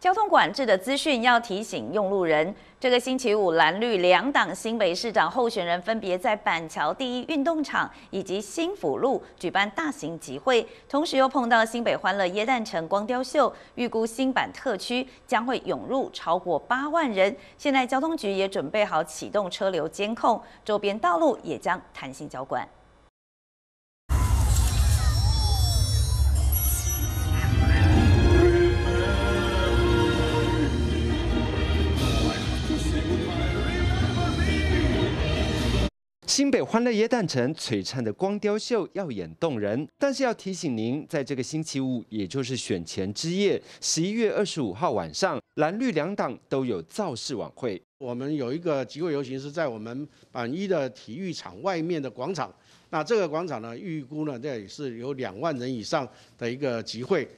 交通管制的资讯要提醒用路人，这个星期五蓝绿两党新北市长候选人分别在板桥第一运动场以及新府路举办大型集会，同时又碰到新北欢乐椰蛋城光雕秀，预估新版特区将会涌入超过八万人。现在交通局也准备好启动车流监控，周边道路也将弹性交管。新北欢乐耶诞城璀璨的光雕秀耀眼动人。但是要提醒您，在这个星期五，也就是选前之夜，十一月二十五号晚上，蓝绿两党都有造势晚会。我们有一个集会游行，是在我们板一的体育场外面的广场。那这个广场呢，预估呢，这也是有两万人以上的一个集会。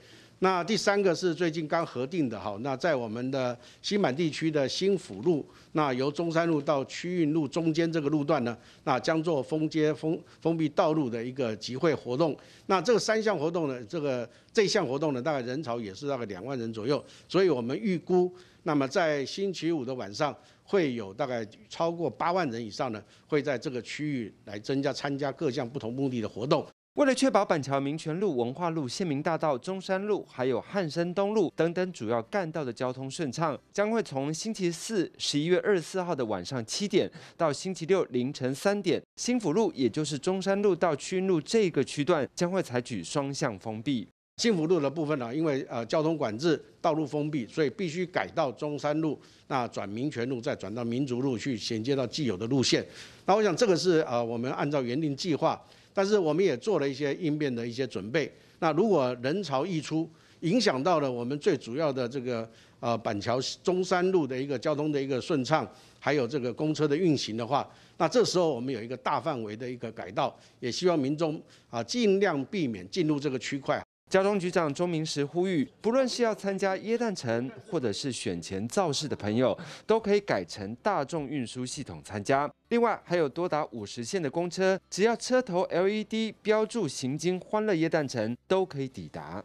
那第三个是最近刚核定的，哈，那在我们的新满地区的新府路，那由中山路到区运路中间这个路段呢，那将做封街封封闭道路的一个集会活动。那这个三项活动呢，这个这项活动呢，大概人潮也是大概两万人左右，所以我们预估，那么在星期五的晚上会有大概超过八万人以上呢，会在这个区域来增加参加各项不同目的的活动。为了确保板桥民权路、文化路、县民大道、中山路，还有汉山东路等等主要干道的交通顺畅，将会从星期四十一月二十四号的晚上七点到星期六凌晨三点，新府路也就是中山路到区路这个区段将会采取双向封闭。新福路的部分呢，因为呃交通管制，道路封闭，所以必须改到中山路，那转民权路，再转到民族路去衔接到既有的路线。那我想这个是呃我们按照原定计划。但是我们也做了一些应变的一些准备。那如果人潮溢出，影响到了我们最主要的这个呃板桥中山路的一个交通的一个顺畅，还有这个公车的运行的话，那这时候我们有一个大范围的一个改道，也希望民众啊尽量避免进入这个区块。交通局长钟明石呼吁，不论是要参加耶诞城，或者是选前造势的朋友，都可以改成大众运输系统参加。另外，还有多达五十线的公车，只要车头 LED 标注行经欢乐耶诞城，都可以抵达。